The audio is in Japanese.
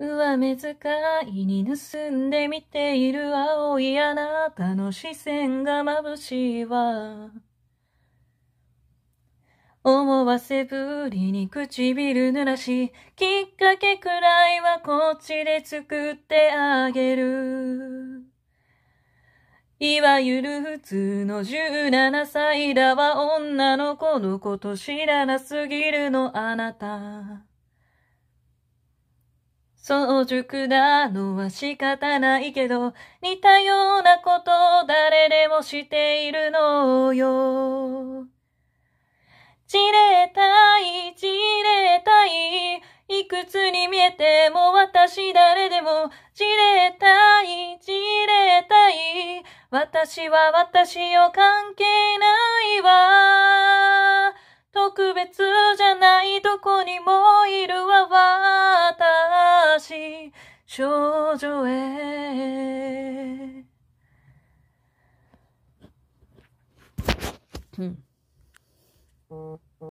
上目遣いに盗んで見ている青いあなたの視線が眩しいわ。思わせぶりに唇濡らし、きっかけくらいはこっちで作ってあげる。いわゆる普通の17歳だわ女の子のこと知らなすぎるのあなた。早熟なのは仕方ないけど、似たようなこと誰でもしているのよ。じれたい、じれたい。いくつに見えても私誰でも、じれたい、じれたい。私は私を関係ないわ。特別じゃないどこにもいる 조조해 음.